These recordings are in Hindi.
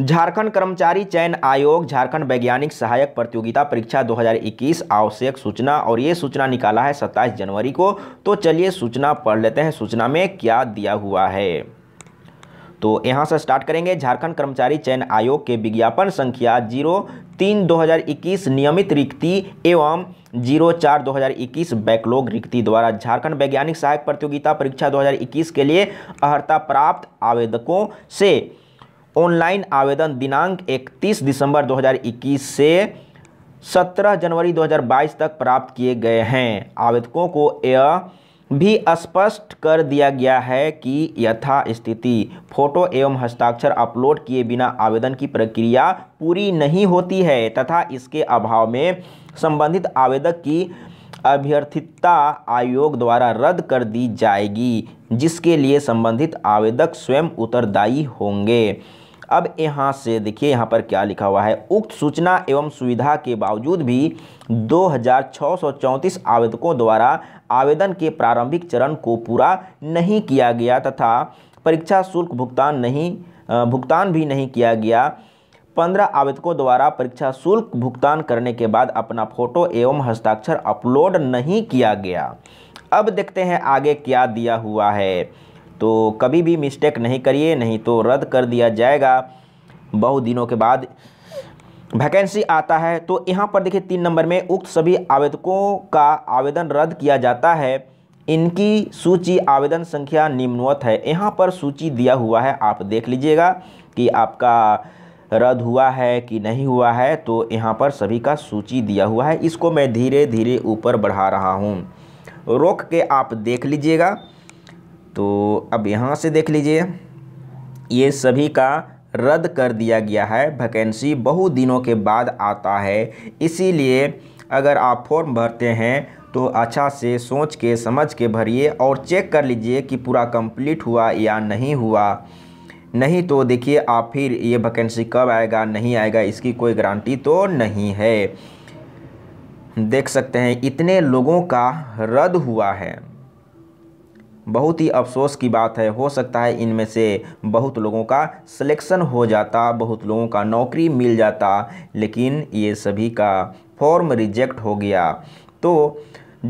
झारखंड कर्मचारी चयन आयोग झारखंड वैज्ञानिक सहायक प्रतियोगिता परीक्षा 2021 आवश्यक सूचना और ये सूचना निकाला है 27 जनवरी को तो चलिए सूचना पढ़ लेते हैं सूचना में क्या दिया हुआ है तो यहाँ से स्टार्ट करेंगे झारखंड कर्मचारी चयन आयोग के विज्ञापन संख्या जीरो तीन इक्कीस नियमित रिक्ति एवं जीरो चार दो हज़ार इक्कीस बैकलॉग रिक्ति द्वारा झारखंड वैज्ञानिक सहायक प्रतियोगिता परीक्षा 2021 के लिए अर्हता प्राप्त आवेदकों से ऑनलाइन आवेदन दिनांक 31 दिसंबर 2021 से 17 जनवरी 2022 तक प्राप्त किए गए हैं आवेदकों को यह भी स्पष्ट कर दिया गया है कि यथा स्थिति फोटो एवं हस्ताक्षर अपलोड किए बिना आवेदन की प्रक्रिया पूरी नहीं होती है तथा इसके अभाव में संबंधित आवेदक की अभ्यर्थिता आयोग द्वारा रद्द कर दी जाएगी जिसके लिए संबंधित आवेदक स्वयं उत्तरदायी होंगे अब यहाँ से देखिए यहाँ पर क्या लिखा हुआ है उक्त सूचना एवं सुविधा के बावजूद भी दो आवेदकों द्वारा आवेदन के प्रारंभिक चरण को पूरा नहीं किया गया तथा परीक्षा शुल्क भुगतान नहीं भुगतान भी नहीं किया गया पंद्रह आवेदकों द्वारा परीक्षा शुल्क भुगतान करने के बाद अपना फोटो एवं हस्ताक्षर अपलोड नहीं किया गया अब देखते हैं आगे क्या दिया हुआ है तो कभी भी मिस्टेक नहीं करिए नहीं तो रद्द कर दिया जाएगा बहुत दिनों के बाद वैकेंसी आता है तो यहाँ पर देखिए तीन नंबर में उक्त सभी आवेदकों का आवेदन रद्द किया जाता है इनकी सूची आवेदन संख्या निम्नवत है यहाँ पर सूची दिया हुआ है आप देख लीजिएगा कि आपका रद्द हुआ है कि नहीं हुआ है तो यहाँ पर सभी का सूची दिया हुआ है इसको मैं धीरे धीरे ऊपर बढ़ा रहा हूँ रोक के आप देख लीजिएगा तो अब यहाँ से देख लीजिए ये सभी का रद्द कर दिया गया है वैकेंसी बहुत दिनों के बाद आता है इसीलिए अगर आप फॉर्म भरते हैं तो अच्छा से सोच के समझ के भरिए और चेक कर लीजिए कि पूरा कंप्लीट हुआ या नहीं हुआ नहीं तो देखिए आप फिर ये वैकेंसी कब आएगा नहीं आएगा इसकी कोई गारंटी तो नहीं है देख सकते हैं इतने लोगों का रद्द हुआ है बहुत ही अफसोस की बात है हो सकता है इनमें से बहुत लोगों का सिलेक्शन हो जाता बहुत लोगों का नौकरी मिल जाता लेकिन ये सभी का फॉर्म रिजेक्ट हो गया तो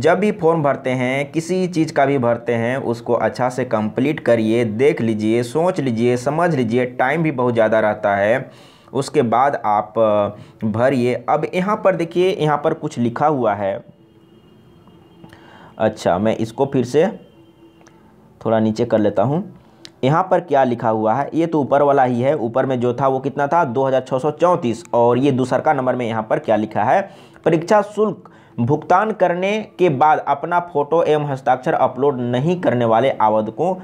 जब भी फॉर्म भरते हैं किसी चीज़ का भी भरते हैं उसको अच्छा से कंप्लीट करिए देख लीजिए सोच लीजिए समझ लीजिए टाइम भी बहुत ज़्यादा रहता है उसके बाद आप भरिए अब यहाँ पर देखिए यहाँ पर कुछ लिखा हुआ है अच्छा मैं इसको फिर से थोड़ा नीचे कर लेता हूँ यहाँ पर क्या लिखा हुआ है ये तो ऊपर वाला ही है ऊपर में जो था वो कितना था दो और ये दूसर का नंबर में यहाँ पर क्या लिखा है परीक्षा शुल्क भुगतान करने के बाद अपना फोटो एवं हस्ताक्षर अपलोड नहीं करने वाले आवेदकों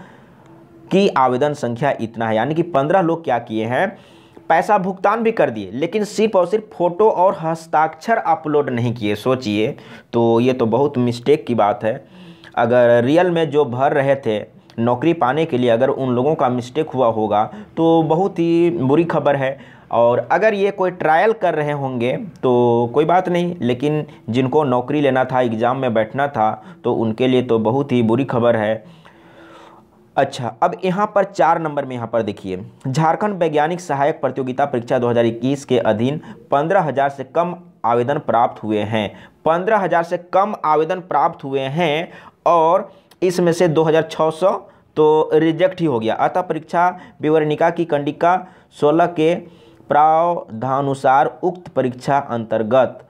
की आवेदन संख्या इतना है यानी कि पंद्रह लोग क्या किए हैं पैसा भुगतान भी कर दिए लेकिन सिर्फ और सिर्फ फ़ोटो और हस्ताक्षर अपलोड नहीं किए सोचिए तो ये तो बहुत मिस्टेक की बात है अगर रियल में जो भर रहे थे नौकरी पाने के लिए अगर उन लोगों का मिस्टेक हुआ होगा तो बहुत ही बुरी खबर है और अगर ये कोई ट्रायल कर रहे होंगे तो कोई बात नहीं लेकिन जिनको नौकरी लेना था एग्ज़ाम में बैठना था तो उनके लिए तो बहुत ही बुरी खबर है अच्छा अब यहाँ पर चार नंबर में यहाँ पर देखिए झारखंड वैज्ञानिक सहायक प्रतियोगिता परीक्षा 2021 के अधीन पंद्रह हज़ार से कम आवेदन प्राप्त हुए हैं पंद्रह हज़ार से कम आवेदन प्राप्त हुए हैं और इसमें से 2600 तो रिजेक्ट ही हो गया अतः परीक्षा विवरणिका की कंडिका 16 के प्रावधानुसार उक्त परीक्षा अंतर्गत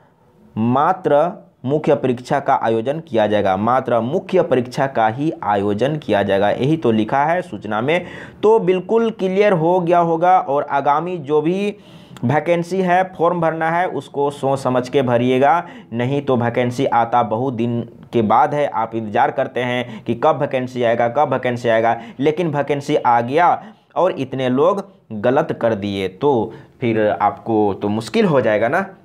मात्र मुख्य परीक्षा का आयोजन किया जाएगा मात्र मुख्य परीक्षा का ही आयोजन किया जाएगा यही तो लिखा है सूचना में तो बिल्कुल क्लियर हो गया होगा और आगामी जो भी वैकेंसी है फॉर्म भरना है उसको सोच समझ के भरिएगा नहीं तो वैकेंसी आता बहुत दिन के बाद है आप इंतज़ार करते हैं कि कब वैकेंसी आएगा कब वैकेंसी आएगा लेकिन वैकेंसी आ गया और इतने लोग गलत कर दिए तो फिर आपको तो मुश्किल हो जाएगा ना